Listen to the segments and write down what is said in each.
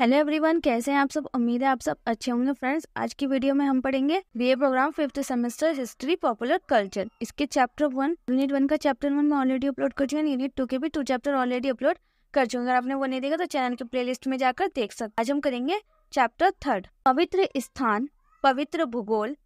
Hello everyone कैसे हैं आप सब उम्मीद है आप सब अच्छे होंगे फ्रेंड्स आज की वीडियो में हम पढ़ेंगे BA programme fifth semester history popular culture इसके चैप्टर वन यूनिट वन का चैप्टर वन मैं ऑलरेडी अपलोड कर चुका हूँ यूनिट टू के भी टू चैप्टर ऑलरेडी अपलोड कर चुके अगर आपने वो नहीं देखा तो चैनल के प्ले में जाकर देख सकते आज हम करेंगे चैप्टर थर्ड पवित्र स्थान पवित्र भूगोल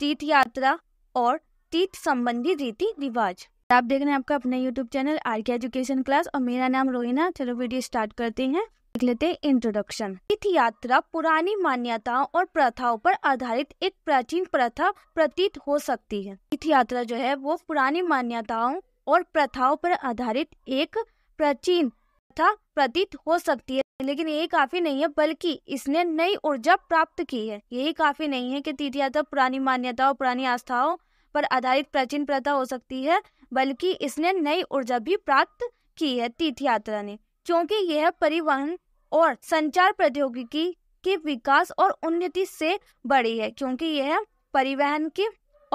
तीर्थ यात्रा और तीर्थ संबंधी रीति रिवाज आप देख रहे हैं आपका अपना YouTube channel R K education class और मेरा नाम रोहिना चलो वीडियो स्टार्ट करते हैं लेते इंट्रोडक्शन तीर्थ यात्रा पुरानी मान्यताओं और प्रथाओं पर आधारित एक प्राचीन प्रथा प्रतीत हो सकती है तीर्थ यात्रा जो है वो पुरानी मान्यताओं और प्रथाओं पर आधारित एक प्राचीन प्रथा प्रतीत हो सकती है लेकिन ये काफी नहीं है बल्कि इसने नई ऊर्जा प्राप्त की है यही काफी नहीं है कि तीर्थ यात्रा पुरानी मान्यताओं पुरानी आस्थाओं पर आधारित प्राचीन प्रथा हो सकती है बल्कि इसने नई ऊर्जा भी प्राप्त की है तीर्थ यात्रा ने क्योंकि यह परिवहन और संचार प्रौद्योगिकी के विकास और उन्नति से बड़ी है क्योंकि यह परिवहन की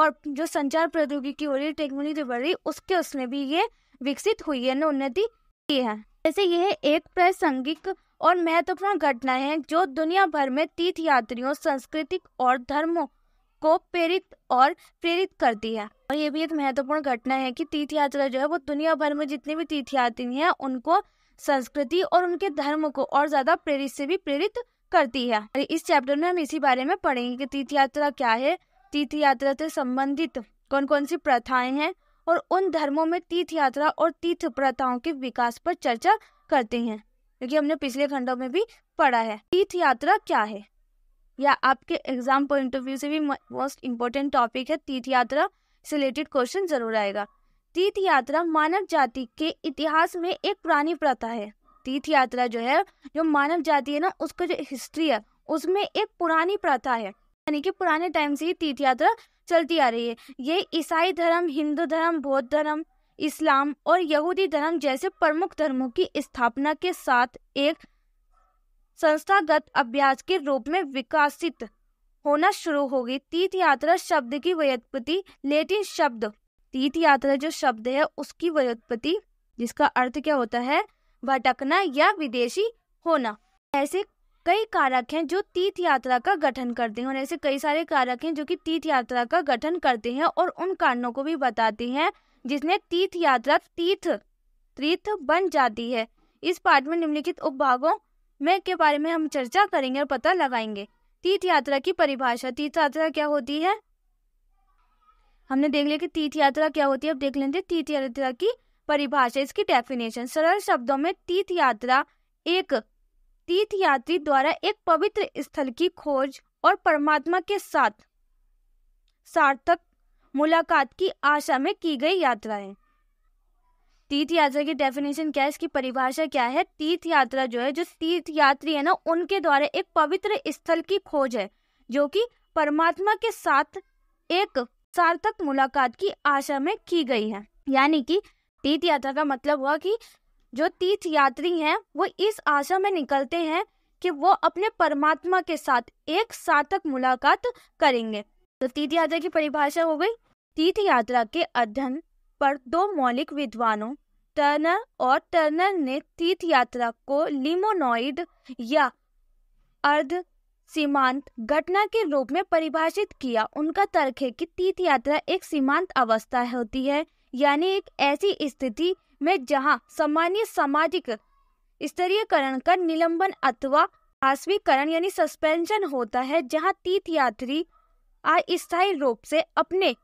और जो संचार प्रौद्योगिकी हो रही है टेक्नोलॉजी बढ़ रही उसके उसमें भी ये विकसित हुई है उन्नति की है जैसे यह एक प्रासंगिक और महत्वपूर्ण घटना है जो दुनिया भर में तीर्थ यात्रियों सांस्कृतिक और धर्मों को प्रेरित और प्रेरित करती है और ये भी एक महत्वपूर्ण घटना है कि तीर्थ यात्रा जो है वो दुनिया भर में जितने भी तीर्थ यात्री हैं उनको संस्कृति और उनके धर्म को और ज्यादा प्रेरित से भी प्रेरित करती है इस चैप्टर में हम इसी बारे में पढ़ेंगे कि तीर्थ यात्रा क्या है तीर्थ यात्रा से संबंधित कौन कौन सी प्रथाएं हैं और उन धर्मों में तीर्थ यात्रा और तीर्थ प्रथाओं के विकास पर चर्चा करते हैं क्योंकि हमने पिछले खंडों में भी पढ़ा है तीर्थ यात्रा क्या है या आपके एग्जाम पॉइंट ऑफ व्यू से भी मोस्ट इम्पोर्टेंट टॉपिक है तीर्थ यात्रा से रिलेटेड क्वेश्चन जरूर आएगा तीर्थ यात्रा मानव जाति के इतिहास में एक पुरानी प्रथा है तीर्थ यात्रा जो है जो मानव जाति है ना उसका जो हिस्ट्री है उसमें एक पुरानी प्रथा है यानी कि पुराने टाइम से ही तीर्थ यात्रा चलती आ रही है ये ईसाई धर्म हिंदू धर्म बौद्ध धर्म इस्लाम और यहूदी धर्म जैसे प्रमुख धर्मों की स्थापना के साथ एक संस्थागत अभ्यास के रूप में विकसित होना शुरू होगी तीर्थ यात्रा शब्द की व्युत्पत्ति लेटिन शब्द तीर्थ यात्रा जो शब्द है उसकी व्युत्पत्ति जिसका अर्थ क्या होता है भटकना या विदेशी होना ऐसे कई कारक हैं जो तीर्थ यात्रा का गठन करते हैं और ऐसे कई सारे कारक हैं जो कि तीर्थ यात्रा का गठन करते हैं और उन कारणों को भी बताते हैं जिसने तीर्थ यात्रा तीर्थ तीर्थ बन जाती है इस पाठ में निम्नलिखित उपभागों में के बारे में हम चर्चा करेंगे और पता लगाएंगे तीर्थ यात्रा की परिभाषा तीर्थ यात्रा क्या होती है हमने देख लिया कि तीर्थ यात्रा क्या होती है अब देख लेते तीर्थ यात्रा की परिभाषा इसकी डेफिनेशन सरल शब्दों में तीर्थ यात्रा एक तीर्थ यात्री द्वारा एक पवित्र स्थल की खोज और परमात्मा के साथ सार्थक मुलाकात की आशा में की गई यात्रा है तीर्थ यात्रा की डेफिनेशन क्या है इसकी परिभाषा क्या है तीर्थ यात्रा जो है जो तीर्थ यात्री है ना उनके द्वारा एक पवित्र स्थल की खोज है जो कि परमात्मा के साथ एक सार्थक मुलाकात की आशा में की गई है यानी कि तीर्थ यात्रा का मतलब हुआ कि जो तीर्थ यात्री हैं वो इस आशा में निकलते हैं कि वो अपने परमात्मा के साथ एक सार्थक मुलाकात करेंगे तो तीर्थ यात्रा की परिभाषा हो गई तीर्थ यात्रा के अध्ययन पर दो मौलिक विद्वानों टर्नर और टर्नर ने तीर्थ यात्रा को लिमोनोइड या अर्ध सीमांत घटना के रूप में परिभाषित किया उनका तर्क है कि तीर्थ यात्रा एक सीमांत अवस्था होती है यानी एक ऐसी स्थिति में जहां सामान्य सामाजिक स्तरीयकरण का निलंबन अथवा आसवीकरण यानी सस्पेंशन होता है जहां तीर्थ यात्री अस्थायी रूप से अपने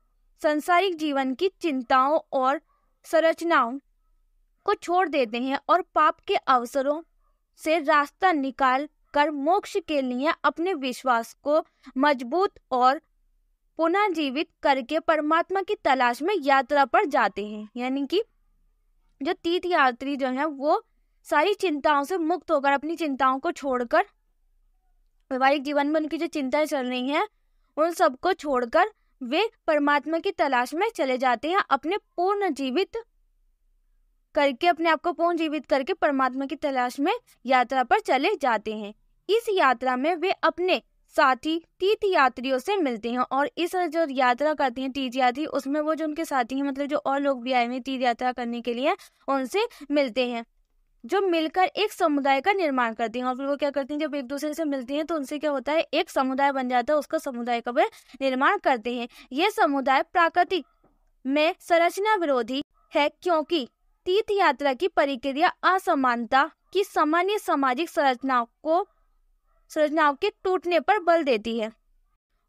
संसारिक जीवन की चिंताओं और संरचनाओं को छोड़ देते हैं और पाप के अवसरों से रास्ता निकाल कर मोक्ष के लिए अपने विश्वास को मजबूत और पुनर्जीवित करके परमात्मा की तलाश में यात्रा पर जाते हैं यानी कि जो तीर्थ यात्री जो है वो सारी चिंताओं से मुक्त होकर अपनी चिंताओं को छोड़कर वैवाहिक जीवन में उनकी जो चिंताएं चल रही हैं उन सबको छोड़कर वे परमात्मा की तलाश में चले जाते हैं अपने पूर्ण जीवित करके अपने आप को पूर्ण जीवित करके परमात्मा की तलाश में यात्रा पर चले जाते हैं इस यात्रा में वे अपने साथी तीर्थ यात्रियों से मिलते हैं और इस जो यात्रा करते हैं तीर्थ यात्री उसमें वो जो उनके साथी हैं मतलब जो और लोग भी आए हुए तीर्थ यात्रा करने के लिए उनसे मिलते हैं जो मिलकर एक समुदाय का निर्माण करते हैं और फिर वो क्या करते हैं जब एक दूसरे से मिलते हैं तो उनसे क्या होता है एक समुदाय बन जाता है उसका समुदाय का वे निर्माण करते हैं यह समुदाय प्राकृतिक में संरचना विरोधी है क्योंकि तीर्थ यात्रा की प्रक्रिया असमानता की सामान्य सामाजिक संरचनाओं को संरचनाओं के टूटने पर बल देती है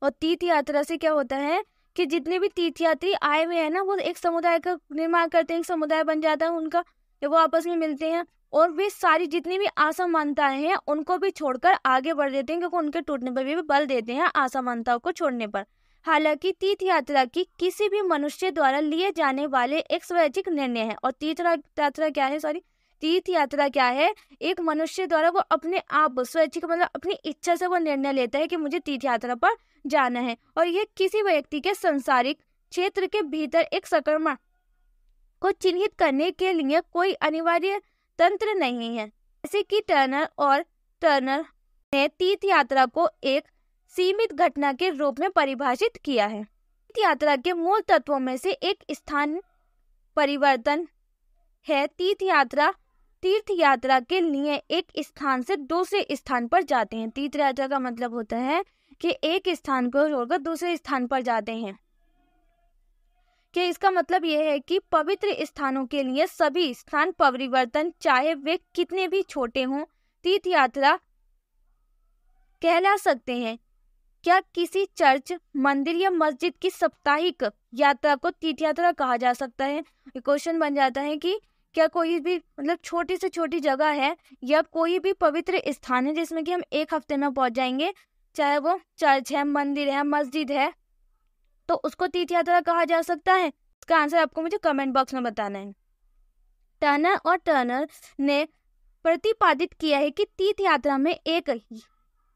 और तीर्थ यात्रा से क्या होता है कि जितने भी तीर्थयात्री आए हुए हैं ना वो एक समुदाय का निर्माण करते हैं एक समुदाय बन जाता है उनका वो आपस में मिलते हैं और वे सारी जितनी भी असमानताएं हैं उनको भी छोड़कर आगे बढ़ देते हैं क्योंकि उनके टूटने पर भी बल देते हैं असमानताओं को छोड़ने पर हालांकि तीर्थ यात्रा की किसी भी मनुष्य द्वारा लिए जाने वाले एक स्वैच्छिक निर्णय है और तीर्थ यात्रा क्या है सॉरी तीर्थ यात्रा क्या है एक मनुष्य द्वारा वो अपने आप स्वैच्छिक मतलब अपनी इच्छा से वो निर्णय लेता है कि मुझे तीर्थ यात्रा पर जाना है और यह किसी व्यक्ति के संसारिक क्षेत्र के भीतर एक संक्रमण को चिन्हित करने के लिए कोई अनिवार्य तंत्र नहीं है जैसे कि टर्नर और टर्नर ने तीर्थ यात्रा को एक सीमित घटना के रूप में परिभाषित किया है तीर्थ यात्रा के मूल तत्वों में से एक स्थान परिवर्तन है तीर्थ यात्रा तीर्थ यात्रा के लिए एक स्थान से दूसरे स्थान पर जाते हैं तीर्थ यात्रा का मतलब होता है कि एक स्थान को छोड़कर दूसरे स्थान पर जाते हैं कि इसका मतलब यह है कि पवित्र स्थानों के लिए सभी स्थान परिवर्तन चाहे वे कितने भी छोटे हों तीर्थ यात्रा कहला सकते हैं क्या किसी चर्च मंदिर या मस्जिद की साप्ताहिक यात्रा को तीर्थ यात्रा कहा जा सकता है क्वेश्चन बन जाता है कि क्या कोई भी मतलब छोटी से छोटी जगह है या कोई भी पवित्र स्थान है जिसमें कि हम एक हफ्ते में पहुंच जाएंगे चाहे वो चर्च है मंदिर है मस्जिद है तो उसको तीर्थ यात्रा कहा जा सकता है इसका आंसर आपको मुझे कमेंट बॉक्स में बताना है टर्नर और टर्नर ने प्रतिपादित किया है कि तीर्थ यात्रा में एक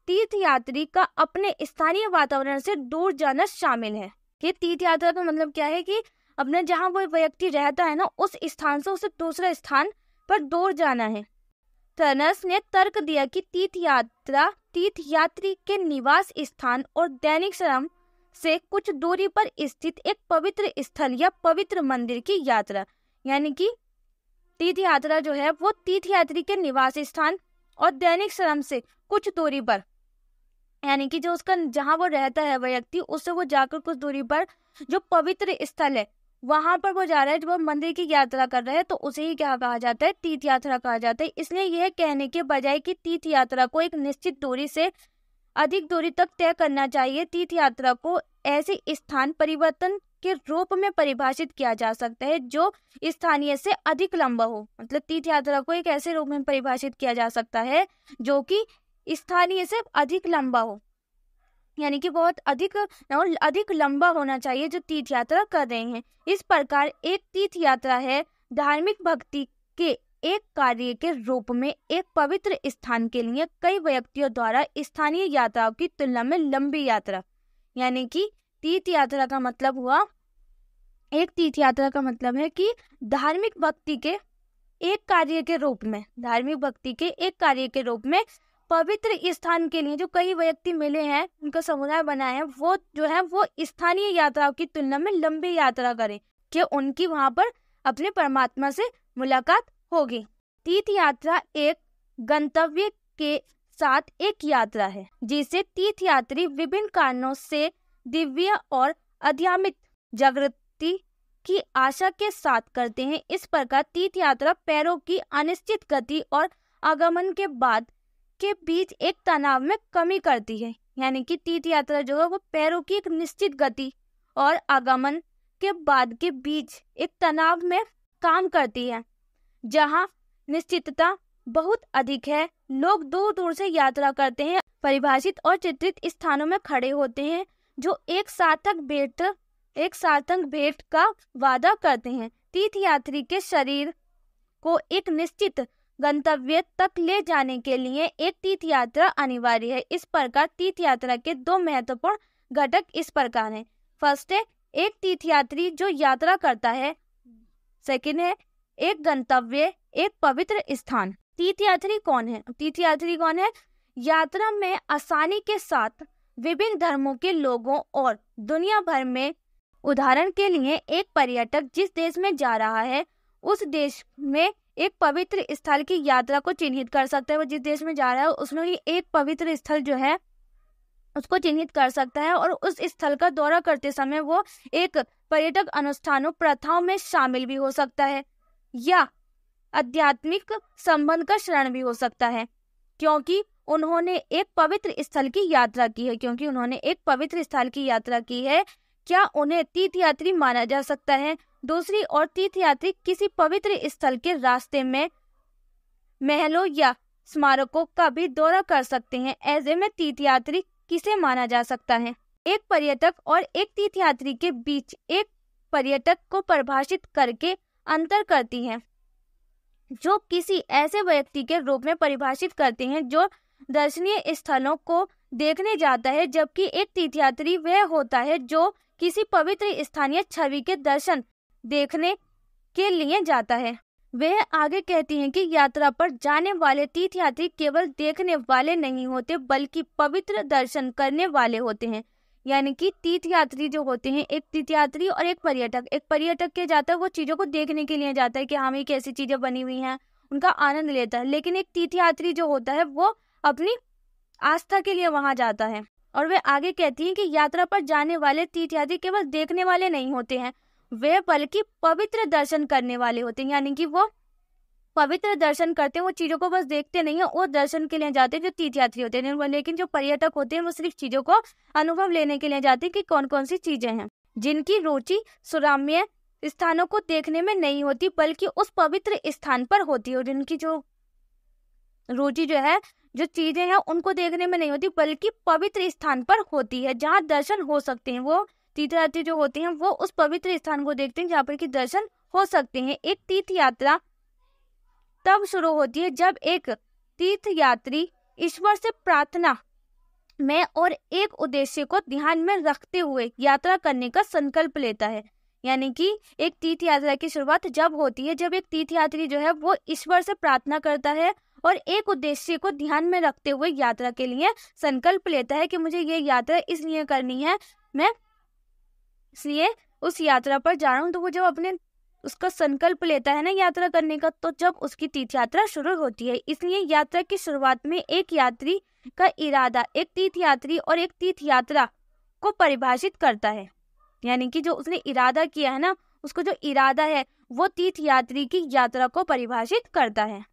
तीर्थ यात्री का अपने स्थानीय वातावरण से दूर जाना शामिल है ये तीर्थ यात्रा का मतलब क्या है कि अपने जहाँ वो व्यक्ति रहता है ना उस स्थान से उसे दूसरे स्थान पर दूर जाना है टर्नर्स ने तर्क दिया कि तीर्थ यात्रा तीर्थ यात्री के निवास स्थान और दैनिक श्रम से कुछ दूरी पर स्थित एक पवित्र स्थल या पवित्र मंदिर की यात्रा यानी कि तीर्थ यात्रा जो है वो तीर्थ यात्री के निवास स्थान और दैनिक श्रम से कुछ दूरी पर यानी कि जो उसका जहाँ वो रहता है व्यक्ति उससे वो जाकर कुछ दूरी पर जो पवित्र स्थल है वहां पर वो जा रहे हैं जब वो मंदिर की यात्रा कर रहे हैं तो उसे ही क्या कहा जाता है तीर्थ यात्रा कहा जाता है इसलिए यह कहने के बजाय कि तीर्थ यात्रा को एक निश्चित दूरी से अधिक दूरी तक तय करना चाहिए तीर्थ यात्रा को ऐसे स्थान परिवर्तन के रूप में परिभाषित किया जा सकता है जो स्थानीय से अधिक लंबा हो मतलब तीर्थ यात्रा को एक ऐसे रूप में परिभाषित किया जा सकता है जो कि स्थानीय से अधिक लंबा हो यानी कि बहुत अधिक अधिक लंबा होना चाहिए जो तीर्थ यात्रा कर रहे हैं इस प्रकार एक तीर्थ यात्रा है धार्मिक भक्ति के एक कार्य के रूप में एक पवित्र स्थान के लिए कई व्यक्तियों द्वारा स्थानीय यात्राओं की तुलना में लंबी यात्रा यानी कि तीर्थ यात्रा का मतलब हुआ एक तीर्थ यात्रा का मतलब है कि धार्मिक भक्ति के एक कार्य के रूप में धार्मिक भक्ति के एक कार्य के रूप में पवित्र स्थान के लिए जो कई व्यक्ति मिले हैं उनका समुदाय बना है वो जो है वो स्थानीय यात्राओं की तुलना में लंबी यात्रा करें कि उनकी वहां पर अपने परमात्मा से मुलाकात होगी तीर्थ यात्रा एक गंतव्य के साथ एक यात्रा है जिसे तीर्थ यात्री विभिन्न कारणों से दिव्य और अध्यामिक जागृति की आशा के साथ करते हैं इस प्रकार तीर्थ यात्रा पैरों की अनिश्चित गति और आगमन के बाद के बीच एक तनाव में कमी करती है यानी कि तीर्थ यात्रा जो है वो पैरों की एक निश्चित गति और आगमन के बाद के बीच एक तनाव में काम करती है जहाँ निश्चितता बहुत अधिक है लोग दूर दूर से यात्रा करते हैं परिभाषित और चित्रित स्थानों में खड़े होते हैं जो एक सार्थक भेंट एक सार्थक भेंट का वादा करते हैं तीर्थ यात्री के शरीर को एक निश्चित गंतव्य तक ले जाने के लिए एक तीर्थ यात्रा अनिवार्य है इस प्रकार तीर्थ यात्रा के दो महत्वपूर्ण घटक इस प्रकार हैं फर्स्ट है एक तीर्थ यात्री जो यात्रा करता है सेकंड है एक गंतव्य एक पवित्र स्थान तीर्थयात्री कौन है तीर्थयात्री कौन है यात्रा में आसानी के साथ विभिन्न धर्मों के लोगों और दुनिया भर में उदाहरण के लिए एक पर्यटक जिस देश में जा रहा है उस देश में एक पवित्र स्थल की यात्रा को चिन्हित कर सकता है वो जिस देश में जा रहा है उसमें एक पवित्र स्थल जो है उसको चिन्हित कर सकता है और उस स्थल का दौरा करते समय वो एक पर्यटक अनुष्ठानों प्रथाओं में शामिल भी हो सकता है या आध्यात्मिक संबंध का शरण भी हो सकता है क्योंकि उन्होंने एक पवित्र स्थल की यात्रा की है क्योंकि उन्होंने एक पवित्र स्थल की यात्रा की है क्या उन्हें तीर्थयात्री माना जा सकता है दूसरी ओर तीर्थयात्री किसी पवित्र स्थल के रास्ते में महलों या स्मारकों का भी दौरा कर सकते हैं ऐसे में तीर्थयात्री किसे माना जा सकता है एक पर्यटक और एक तीर्थयात्री के बीच एक पर्यटक को परिभाषित करके अंतर करती है जो किसी ऐसे व्यक्ति के रूप में परिभाषित करते हैं जो दर्शनीय स्थलों को देखने जाता है जबकि एक तीर्थयात्री वह होता है जो किसी पवित्र स्थानीय छवि के दर्शन देखने के लिए जाता है वह आगे कहती हैं कि यात्रा पर जाने वाले तीर्थ यात्री केवल देखने वाले नहीं होते बल्कि पवित्र दर्शन करने वाले होते हैं यानी कि तीर्थ यात्री जो होते हैं एक तीर्थ यात्री और एक पर्यटक एक पर्यटक के जाता है वो चीज़ों को देखने के लिए जाता है कि हमें हाँ, कैसी चीज़ें बनी हुई हैं उनका आनंद लेता है लेकिन एक तीर्थ यात्री जो होता है वो अपनी आस्था के लिए वहां जाता है और वे आगे कहती हैं कि यात्रा पर जाने वाले तीर्थयात्री केवल देखने वाले नहीं होते हैं वे बल्कि पवित्र दर्शन करने वाले होते हैं यानी कि वो पवित्र दर्शन करते हैं वो चीज़ों को बस देखते नहीं है वो दर्शन के लिए जाते हैं जो तीर्थयात्री होते हैं लेकिन जो पर्यटक होते हैं वो सिर्फ चीज़ों को अनुभव लेने के लिए जाते हैं कि कौन कौन सी चीज़ें हैं जिनकी रुचि सुराम्य स्थानों को देखने में नहीं होती बल्कि उस पवित्र स्थान पर होती है और जिनकी जो रुचि जो है जो चीज़ें हैं उनको देखने में नहीं होती बल्कि पवित्र स्थान पर होती है जहाँ दर्शन हो सकते हैं वो तीर्थयात्री जो होते हैं वो उस पवित्र स्थान को देखते हैं जहाँ पर की दर्शन हो सकते हैं एक तीर्थ यात्रा तब शुरू होती है जब एक तीर्थ यात्री ईश्वर से प्रार्थना में और एक उद्देश्य को ध्यान में रखते हुए यात्रा करने का संकल्प लेता है यानी कि एक तीर्थ यात्रा की शुरुआत जब होती है जब एक तीर्थ यात्री जो है वो ईश्वर से प्रार्थना करता है और एक उद्देश्य को ध्यान में रखते हुए यात्रा के लिए संकल्प लेता है कि मुझे ये यात्रा इसलिए करनी है मैं इसलिए उस यात्रा पर जा रहा हूँ तो वो जब अपने उसका संकल्प लेता है ना यात्रा करने का तो जब उसकी तीर्थ यात्रा शुरू होती है इसलिए यात्रा की शुरुआत में एक यात्री का इरादा एक तीर्थ यात्री और एक तीर्थ यात्रा को परिभाषित करता है यानी कि जो उसने इरादा किया है ना उसको जो इरादा है वो तीर्थ यात्री की यात्रा को परिभाषित करता है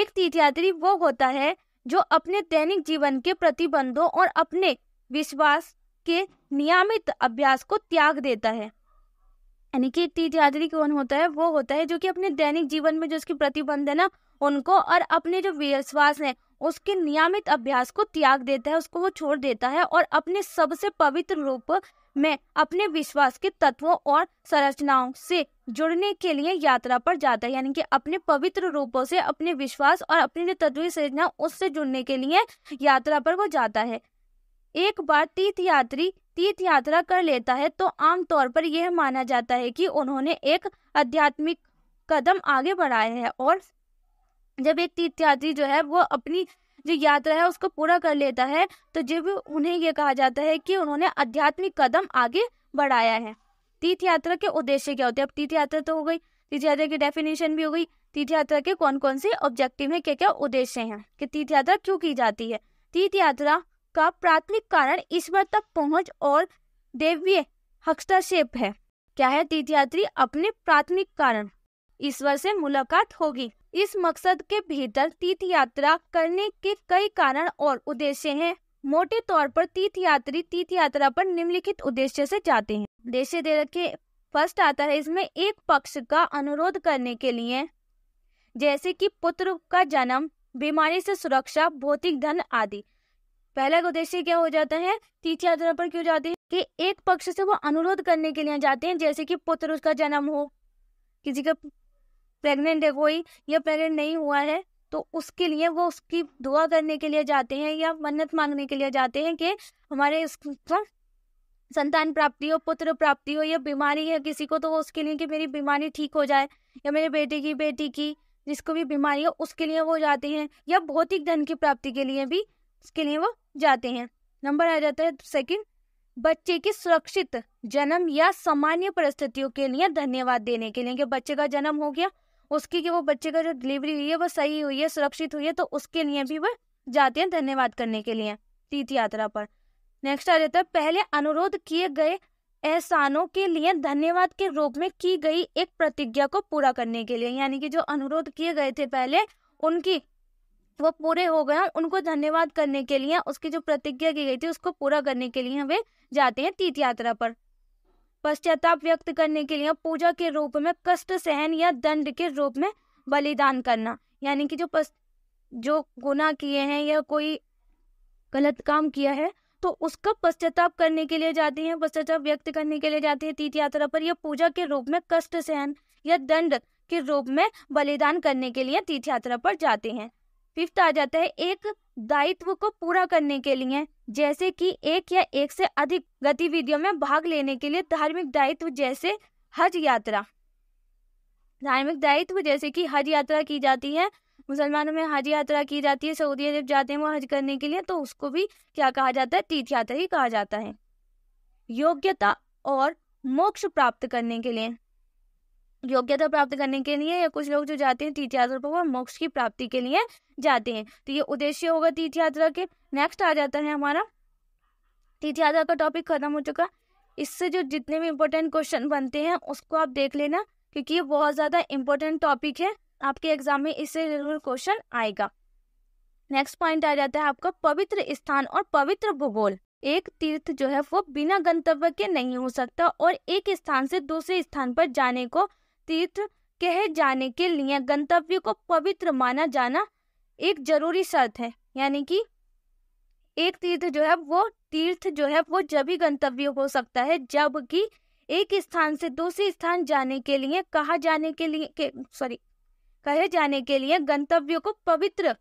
एक तीर्थयात्री वो होता है जो अपने दैनिक जीवन के प्रतिबंधों और अपने विश्वास के नियमित अभ्यास को त्याग देता है यानी कि तीर्थयात्री कौन होता है वो होता है जो कि अपने दैनिक जीवन में जो उसकी प्रतिबंध है ना उनको और अपने जो विश्वास है उसके नियमित अभ्यास को त्याग देता है उसको वो छोड़ देता है और अपने सबसे पवित्र रूप में अपने विश्वास के तत्वों और संरचनाओं से जुड़ने के लिए यात्रा पर जाता है यानी कि अपने पवित्र रूपों से अपने विश्वास और अपने तत्व संरचना उससे जुड़ने के लिए यात्रा पर वो जाता है एक बार तीर्थ यात्री तीर्थ यात्रा कर लेता है तो आमतौर पर यह माना जाता है कि उन्होंने एक आध्यात्मिक कदम आगे बढ़ाया है और जब एक तीर्थयात्री जो है वो अपनी जो यात्रा है उसको पूरा कर लेता है तो जब उन्हें यह कहा जाता है कि उन्होंने आध्यात्मिक कदम आगे बढ़ाया है तीर्थ यात्रा के उद्देश्य क्या होते हैं अब तीर्थ यात्रा तो हो गई तीर्थ यात्रा की डेफिनेशन भी हो गई तीर्थ यात्रा के कौन कौन से ऑब्जेक्टिव है क्या क्या उद्देश्य हैं कि तीर्थ यात्रा क्यों की जाती है तीर्थ यात्रा का प्राथमिक कारण ईश्वर तक पहुंच और देवीय हस्तक्षेप है क्या है तीर्थयात्री अपने प्राथमिक कारण ईश्वर से मुलाकात होगी इस मकसद के भीतर तीर्थ यात्रा करने के कई कारण और उद्देश्य हैं। मोटे तौर पर तीर्थ यात्री तीर्थ यात्रा पर निम्नलिखित उद्देश्य से जाते हैं उद्देश्य दे रखे फर्स्ट आता है इसमें एक पक्ष का अनुरोध करने के लिए जैसे कि पुत्र का जन्म बीमारी से सुरक्षा भौतिक धन आदि पहला उद्देश्य क्या हो जाता है तीर्थ यात्रा पर क्यों जाते हैं कि एक पक्ष से वो अनुरोध करने के लिए जाते हैं जैसे कि पुत्र उसका जन्म हो किसी का प्रेग्नेंट है कोई या प्रेग्नेंट नहीं हुआ है तो उसके लिए वो उसकी दुआ करने के लिए जाते हैं या मन्नत मांगने के लिए जाते हैं कि हमारे उसका संतान प्राप्ति हो पुत्र प्राप्ति हो या बीमारी है किसी को तो वो उसके लिए कि मेरी बीमारी ठीक हो जाए या मेरे बेटे की बेटी की जिसको भी बीमारी हो उसके लिए वो जाते हैं या भौतिक धन की प्राप्ति के लिए भी उसके लिए वो जाते हैं नंबर आ जाता है सेकंड बच्चे की सुरक्षित जन्म या सामान्य परिस्थितियों के लिए धन्यवाद देने के लिए कि बच्चे का जन्म हो गया उसकी कि वो बच्चे का जो डिलीवरी हुई है वो सही हुई है सुरक्षित हुई है तो उसके लिए भी वह जाते हैं धन्यवाद करने के लिए तीर्थ यात्रा पर नेक्स्ट आ जाता है पहले अनुरोध किए गए एहसानों के लिए धन्यवाद के रूप में की गई एक प्रतिज्ञा को पूरा करने के लिए यानी कि जो अनुरोध किए गए थे पहले उनकी वो पूरे हो गए उनको धन्यवाद करने के लिए उसकी जो प्रतिज्ञा की गई थी उसको पूरा करने के लिए वे जाते हैं तीर्थ यात्रा पर पश्चाताप व्यक्त करने के लिए पूजा के रूप में कष्ट सहन या दंड के रूप में बलिदान करना यानी कि जो पस, जो गुना किए हैं या कोई गलत काम किया है तो उसका पश्चाताप करने के लिए जाते हैं पश्चाताप व्यक्त करने के लिए जाते हैं तीर्थ यात्रा पर या पूजा के रूप में कष्ट सहन या दंड के रूप में बलिदान करने के लिए तीर्थ यात्रा पर जाते हैं फिफ्थ आ जाता है एक दायित्व को पूरा करने के लिए जैसे कि एक या एक से अधिक गतिविधियों में भाग लेने के लिए धार्मिक दायित्व जैसे हज यात्रा धार्मिक दायित्व जैसे कि हज यात्रा की जाती है मुसलमानों में हज यात्रा की जाती है सऊदी अरब जाते हैं वो हज करने के लिए तो उसको भी क्या कहा जाता है तीर्थ यात्रा ही कहा जाता है योग्यता और मोक्ष प्राप्त करने के लिए योग्यता प्राप्त करने के लिए या कुछ लोग जो जाते हैं तीर्थ यात्रा पर वो मोक्ष की प्राप्ति के लिए जाते हैं तो ये उद्देश्य होगा तीर्थ यात्रा के नेक्स्ट आ जाता है हमारा तीर्थ यात्रा का टॉपिक खत्म हो चुका इससे जो जितने भी इम्पोर्टेंट क्वेश्चन बनते हैं उसको आप देख लेना क्योंकि ये बहुत ज़्यादा इम्पोर्टेंट टॉपिक है आपके एग्जाम में इससे जरूर क्वेश्चन आएगा नेक्स्ट पॉइंट आ जाता है आपका पवित्र स्थान और पवित्र भूगोल एक तीर्थ जो है वो बिना गंतव्य के नहीं हो सकता और एक स्थान से दूसरे स्थान पर जाने को तीर्थ कहे जाने के लिए गंतव्य को पवित्र माना जाना एक जरूरी शर्त है यानी कि एक तीर्थ जो है वो तीर्थ जो है वो जब ही गंतव्य हो सकता है जबकि एक स्थान से दूसरे स्थान जाने के लिए कहा जाने के लिए सॉरी कहे जाने के लिए गंतव्य को पवित्र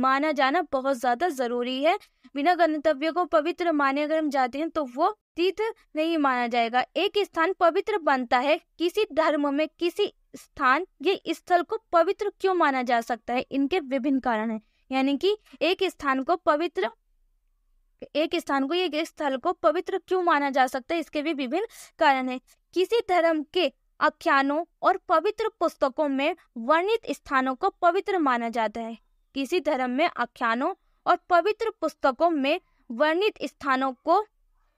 माना जाना बहुत ज़्यादा ज़रूरी है बिना गंतव्य को पवित्र माने अगर हम जाते हैं तो वो तीर्थ नहीं माना जाएगा एक स्थान पवित्र बनता है किसी धर्म में किसी स्थान ये स्थल को पवित्र क्यों माना जा सकता है इनके विभिन्न कारण है यानी कि एक स्थान को पवित्र एक स्थान को एक स्थल को पवित्र क्यों माना जा सकता है इसके भी विभिन्न कारण है किसी धर्म के आख्यानों और पवित्र पुस्तकों में वर्णित स्थानों को पवित्र माना जाता है किसी धर्म में आख्यानों और पवित्र पुस्तकों में वर्णित स्थानों को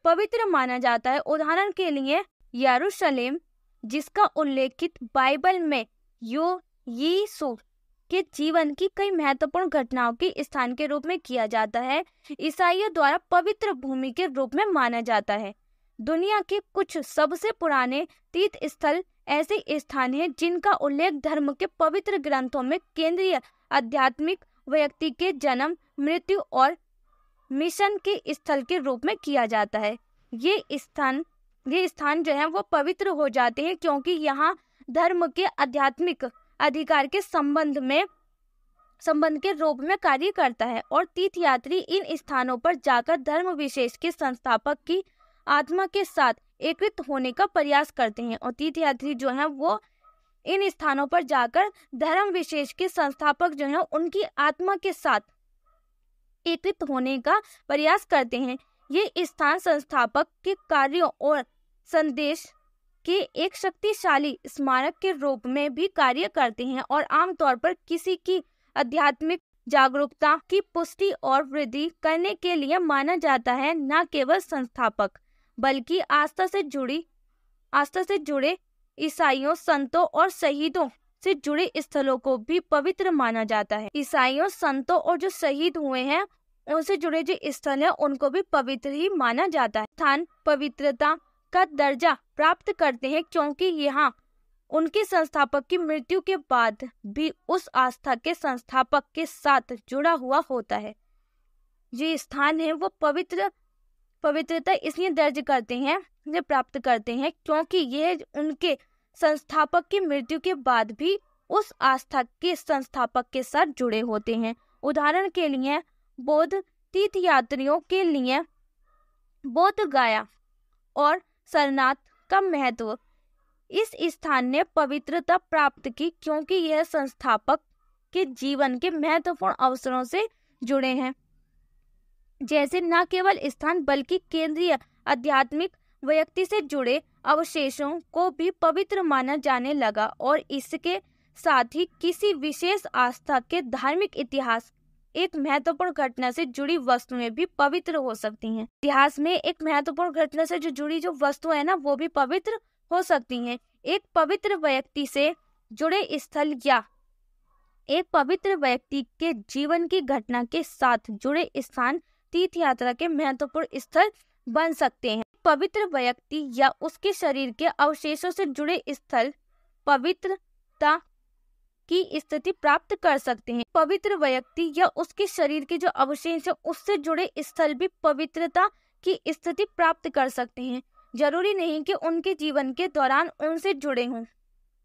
पवित्र माना जाता है उदाहरण के लिए यरूशलेम जिसका उल्लेखित बाइबल में यो यीशु के जीवन की कई महत्वपूर्ण घटनाओं के स्थान के रूप में किया जाता है ईसाइयों द्वारा पवित्र भूमि के रूप में माना जाता है दुनिया के कुछ सबसे पुराने तीर्थ स्थल ऐसे स्थान हैं जिनका उल्लेख धर्म के पवित्र ग्रंथों में केंद्रीय आध्यात्मिक व्यक्ति के जन्म मृत्यु और मिशन के स्थल के रूप में किया जाता है ये स्थान ये स्थान जो है वो पवित्र हो जाते हैं क्योंकि यहाँ धर्म के आध्यात्मिक अधिकार के संबंध में संबंध के रूप में कार्य करता है और तीर्थयात्री इन स्थानों पर जाकर धर्म विशेष के संस्थापक की आत्मा के साथ एकत्रित होने का प्रयास करते हैं और तीर्थयात्री जो है वो इन स्थानों पर जाकर धर्म विशेष के संस्थापक जो है उनकी आत्मा के साथ एकत्रित होने का प्रयास करते हैं ये स्थान संस्थापक के कार्यों और संदेश के एक शक्तिशाली स्मारक के रूप में भी कार्य करते हैं और आमतौर पर किसी की आध्यात्मिक जागरूकता की पुष्टि और वृद्धि करने के लिए माना जाता है न केवल संस्थापक बल्कि आस्था से जुड़ी आस्था से जुड़े ईसाइयों संतों और शहीदों से जुड़े स्थलों को भी पवित्र माना जाता है ईसाइयों संतों और जो शहीद हुए हैं उनसे जुड़े जो स्थल है उनको भी पवित्र ही माना जाता है स्थान पवित्रता का दर्जा प्राप्त करते हैं क्योंकि यहाँ उनके संस्थापक की मृत्यु के बाद भी उस आस्था के संस्थापक के साथ जुड़ा हुआ होता है ये स्थान है वो पवित्र पवित्रता इसलिए दर्ज करते हैं इन्हें प्राप्त करते हैं क्योंकि यह उनके संस्थापक की मृत्यु के बाद भी उस आस्था के संस्थापक के साथ जुड़े होते हैं उदाहरण के लिए बौद्ध तीर्थ यात्रियों के लिए बौद्ध गाया और सरनाथ का महत्व इस स्थान ने पवित्रता प्राप्त की क्योंकि यह संस्थापक के जीवन के महत्वपूर्ण अवसरों से जुड़े हैं जैसे न केवल स्थान बल्कि केंद्रीय आध्यात्मिक व्यक्ति से जुड़े अवशेषों को भी पवित्र माना जाने लगा और इसके साथ ही किसी विशेष आस्था के धार्मिक इतिहास एक महत्वपूर्ण घटना से जुड़ी वस्तुएं भी पवित्र हो सकती हैं। इतिहास में एक महत्वपूर्ण घटना से जो जुड़ी जो वस्तु है ना वो भी पवित्र हो सकती हैं। एक पवित्र व्यक्ति से जुड़े स्थल या एक पवित्र व्यक्ति के जीवन की घटना के साथ जुड़े स्थान तीर्थ यात्रा के महत्वपूर्ण स्थल बन सकते हैं पवित्र व्यक्ति या उसके शरीर के अवशेषों से जुड़े स्थल पवित्रता की स्थिति प्राप्त कर सकते हैं पवित्र व्यक्ति या उसके शरीर के जो अवशेष है उससे जुड़े स्थल भी पवित्रता की स्थिति प्राप्त कर सकते हैं जरूरी नहीं कि उनके जीवन के दौरान उनसे जुड़े हों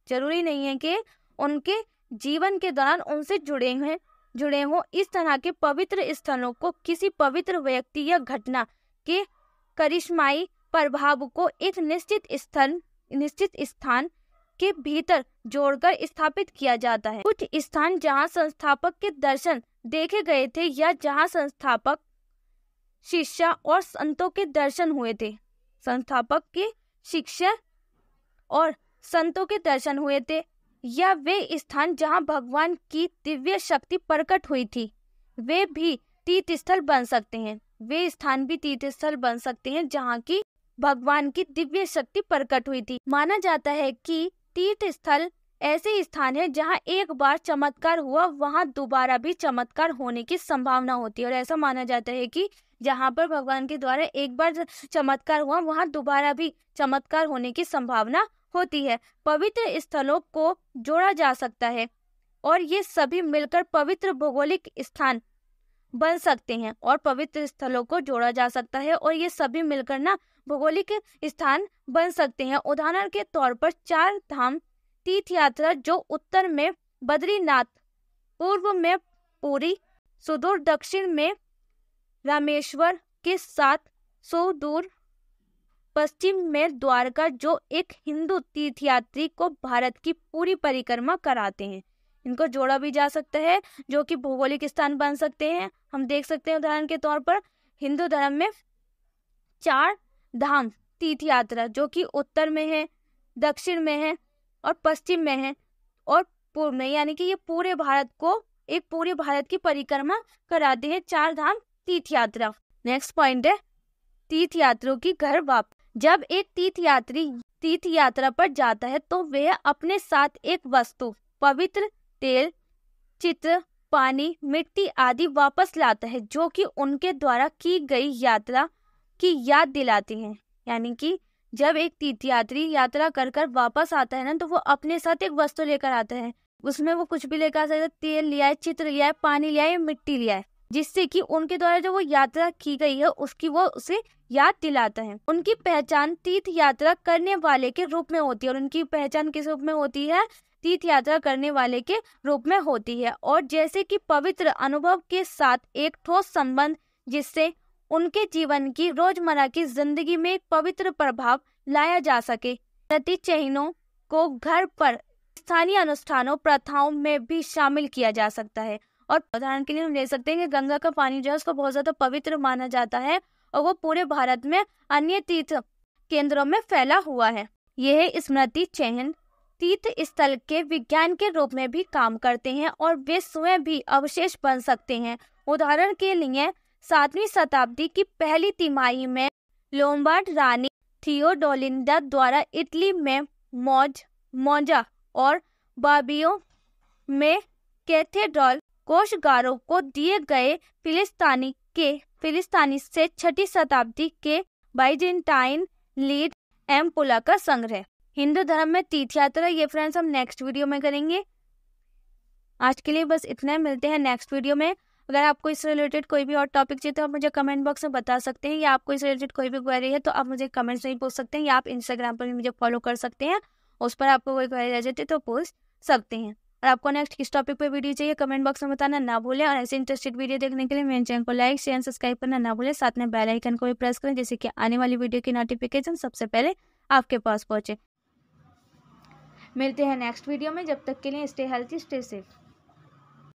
जरूरी नहीं है कि उनके जीवन के दौरान उनसे जुड़े हुए जुड़े हों इस तरह के पवित्र स्थलों को किसी पवित्र व्यक्ति या घटना के करिश्माई प्रभाव को एक निश्चित स्थल निश्चित स्थान के भीतर जोड़कर स्थापित किया जाता है कुछ स्थान जहां संस्थापक के दर्शन देखे गए थे या जहां संस्थापक शिष्या और संतों के दर्शन हुए थे संस्थापक के शिक्षा और संतों के दर्शन हुए थे यह वे स्थान जहाँ भगवान की दिव्य शक्ति प्रकट हुई थी वे भी तीर्थ स्थल बन सकते हैं वे स्थान भी तीर्थ स्थल बन सकते हैं जहाँ की भगवान की दिव्य शक्ति प्रकट हुई थी माना जाता है कि तीर्थ स्थल ऐसे स्थान है जहाँ एक बार चमत्कार हुआ वहाँ दोबारा भी चमत्कार होने की संभावना होती है और ऐसा माना जाता है कि जहाँ पर भगवान के द्वारा एक बार चमत्कार हुआ वहाँ दोबारा भी चमत्कार होने की संभावना होती है पवित्र स्थलों को जोड़ा जा सकता है और ये सभी मिलकर पवित्र भौगोलिक स्थान बन सकते हैं और पवित्र स्थलों को जोड़ा जा सकता है और ये सभी मिलकर ना भौगोलिक स्थान बन सकते हैं उदाहरण के तौर पर चार धाम तीर्थ यात्रा जो उत्तर में बद्रीनाथ पूर्व में पुरी सुदूर दक्षिण में रामेश्वर के साथ सुदूर पश्चिम में द्वारका जो एक हिंदू तीर्थयात्री को भारत की पूरी परिक्रमा कराते हैं इनको जोड़ा भी जा सकता है जो कि भौगोलिक स्थान बन सकते हैं हम देख सकते हैं उदाहरण के तौर पर हिंदू धर्म में चार धाम तीर्थ यात्रा जो कि उत्तर में है दक्षिण में है और पश्चिम में है और पूर्व में यानी कि ये पूरे भारत को एक पूरे भारत की परिक्रमा कराते हैं चार धाम तीर्थ यात्रा नेक्स्ट पॉइंट है तीर्थ यात्रियों की घर वापस जब एक तीर्थ यात्री तीर्थ यात्रा पर जाता है तो वह अपने साथ एक वस्तु पवित्र तेल चित्र पानी मिट्टी आदि वापस लाता है जो कि उनके द्वारा की गई यात्रा की याद दिलाती है यानी कि जब एक तीर्थयात्री यात्रा कर कर वापस आता है ना तो वो अपने साथ एक वस्तु लेकर आता है उसमें वो कुछ भी लेकर आ सकता है तेल लिया है चित्र लिया है पानी लिया है मिट्टी लिया है जिससे कि उनके द्वारा जो वो यात्रा की गई है उसकी वो उसे याद दिलाता है उनकी पहचान तीर्थ यात्रा करने वाले के रूप में होती है और उनकी पहचान किस रूप में होती है तीर्थ यात्रा करने वाले के रूप में होती है और जैसे कि पवित्र अनुभव के साथ एक ठोस संबंध जिससे उनके जीवन की रोजमर्रा की जिंदगी में एक पवित्र प्रभाव लाया जा सके नती चिन्हों को घर पर स्थानीय अनुष्ठानों प्रथाओं में भी शामिल किया जा सकता है और उदाहरण के लिए हम ले सकते हैं कि गंगा का पानी जो है उसको बहुत ज्यादा पवित्र माना जाता है और वो पूरे भारत में अन्य तीर्थ केंद्रों में फैला हुआ है यह स्मृति चिन्ह तीर्थ स्थल के विज्ञान के रूप में भी काम करते हैं और वे स्वयं भी अवशेष बन सकते हैं उदाहरण के लिए सातवीं शताब्दी की पहली तिमाही में लोम्बार्ड रानी थियोडोलिंदा द्वारा इटली में मौज मौजा और बाबियों में कैथेड्रल कोशगारों को दिए गए फिलिस्तानी के फिलिस्तानी से छठी शताब्दी के बाइजेंटाइन लीड एम पुला का संग्रह हिंदू धर्म में तीर्थ यात्रा ये फ्रेंड्स हम नेक्स्ट वीडियो में करेंगे आज के लिए बस इतना मिलते हैं नेक्स्ट वीडियो में अगर आपको इस रिलेटेड कोई भी और टॉपिक चाहिए तो आप मुझे कमेंट बॉक्स में बता सकते हैं या आपको इस रिलेटेड कोई भी क्वेरी है तो आप मुझे कमेंट्स में पूछ सकते हैं या आप इंस्टाग्राम पर भी मुझे फॉलो कर सकते हैं उस पर आपको कोई क्वेरी रह जाती है तो पूछ सकते हैं और आपको नेक्स्ट किस टॉपिक पर वीडियो चाहिए कमेंट बॉक्स में बताना ना भूलें और ऐसे इंटरेस्टेड वीडियो देखने के लिए मेरे चैनल को लाइक शेयर सब्सक्राइब करना ना भूलें साथ में बेल आइकन को भी प्रेस करें जैसे कि आने वाली वीडियो की नोटिफिकेशन सबसे पहले आपके पास पहुंचे मिलते हैं नेक्स्ट वीडियो में जब तक के लिए स्टे हेल्थी स्टे सेफ